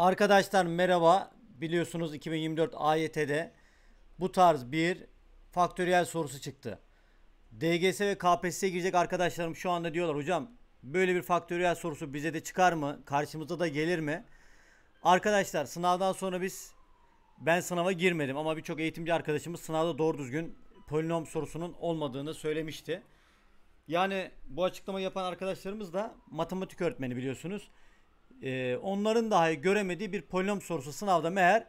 Arkadaşlar merhaba. Biliyorsunuz 2024 AYT'de bu tarz bir faktöriyel sorusu çıktı. DGS ve KPSS'ye girecek arkadaşlarım şu anda diyorlar hocam böyle bir faktöriyel sorusu bize de çıkar mı? Karşımıza da gelir mi? Arkadaşlar sınavdan sonra biz ben sınava girmedim ama birçok eğitimci arkadaşımız sınavda doğru düzgün polinom sorusunun olmadığını söylemişti. Yani bu açıklama yapan arkadaşlarımız da matematik öğretmeni biliyorsunuz e, onların dahi göremediği bir polinom sorusu sınavda meğer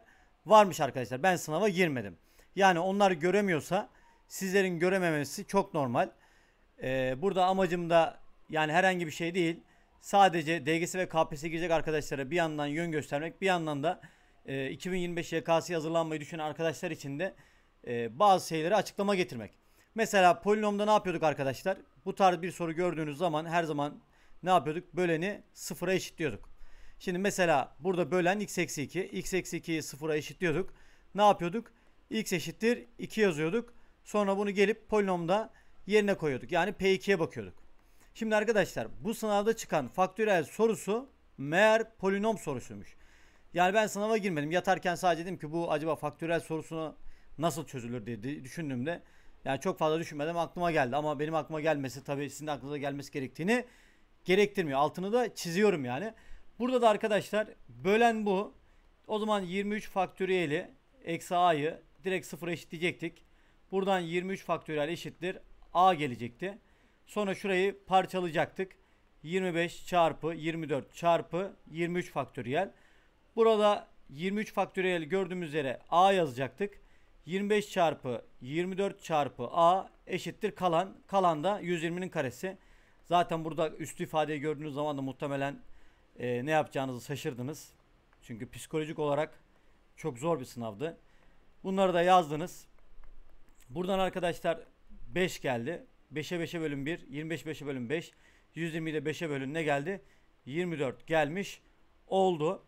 varmış arkadaşlar. Ben sınava girmedim. Yani onlar göremiyorsa sizlerin görememesi çok normal. E, burada amacım da yani herhangi bir şey değil. Sadece DGS ve KPSS'e girecek arkadaşlara bir yandan yön göstermek bir yandan da e, 2025 YKS'ye hazırlanmayı düşünen arkadaşlar için de e, bazı şeyleri açıklama getirmek. Mesela polinomda ne yapıyorduk arkadaşlar? Bu tarz bir soru gördüğünüz zaman her zaman ne yapıyorduk? Böleni sıfıra eşitliyorduk. Şimdi mesela burada bölen x eksi 2. x eksi 2'yi sıfıra eşitliyorduk. Ne yapıyorduk? x eşittir 2 yazıyorduk. Sonra bunu gelip polinomda yerine koyuyorduk. Yani P2'ye bakıyorduk. Şimdi arkadaşlar bu sınavda çıkan faktörel sorusu meğer polinom sorusuymuş. Yani ben sınava girmedim. Yatarken sadece dedim ki bu acaba faktörel sorusunu nasıl çözülür diye düşündüğümde yani çok fazla düşünmedim aklıma geldi ama benim aklıma gelmesi tabii sizin aklınıza gelmesi gerektiğini gerektirmiyor. Altını da çiziyorum yani. Burada da arkadaşlar bölen bu. O zaman 23 faktöriyeli eksi a'yı direkt sıfır eşitleyecektik. Buradan 23 faktöriyel eşittir a gelecekti. Sonra şurayı parçalayacaktık. 25 çarpı 24 çarpı 23 faktöriyel. Burada 23 faktöriyel gördüğümüz üzere a yazacaktık. 25 çarpı 24 çarpı a eşittir kalan. Kalan da 120'nin karesi. Zaten burada üst ifadeyi gördüğünüz zaman da muhtemelen e, ne yapacağınızı şaşırdınız. Çünkü psikolojik olarak çok zor bir sınavdı. Bunları da yazdınız. Buradan arkadaşlar 5 geldi. 5'e 5'e bölüm 1, 25 5'e bölüm 5, 120'yi de 5'e bölüm ne geldi? 24 gelmiş oldu.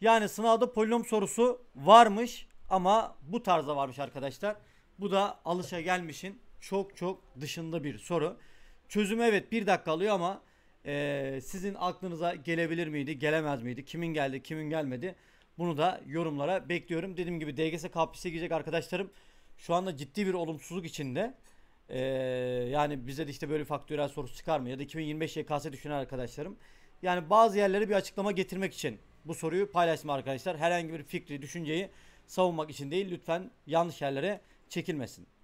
Yani sınavda polinom sorusu varmış ama bu tarza varmış arkadaşlar. Bu da alışa gelmişin çok çok dışında bir soru. Çözüm evet 1 dakika alıyor ama e, sizin aklınıza gelebilir miydi, gelemez miydi, kimin geldi, kimin gelmedi bunu da yorumlara bekliyorum. Dediğim gibi DGS KPSS'e girecek arkadaşlarım şu anda ciddi bir olumsuzluk içinde. Ee, yani bize de işte böyle faktörel sorusu mı? ya da 2025 YKS düşünen arkadaşlarım. Yani bazı yerlere bir açıklama getirmek için bu soruyu paylaşma arkadaşlar. Herhangi bir fikri, düşünceyi savunmak için değil lütfen yanlış yerlere çekilmesin.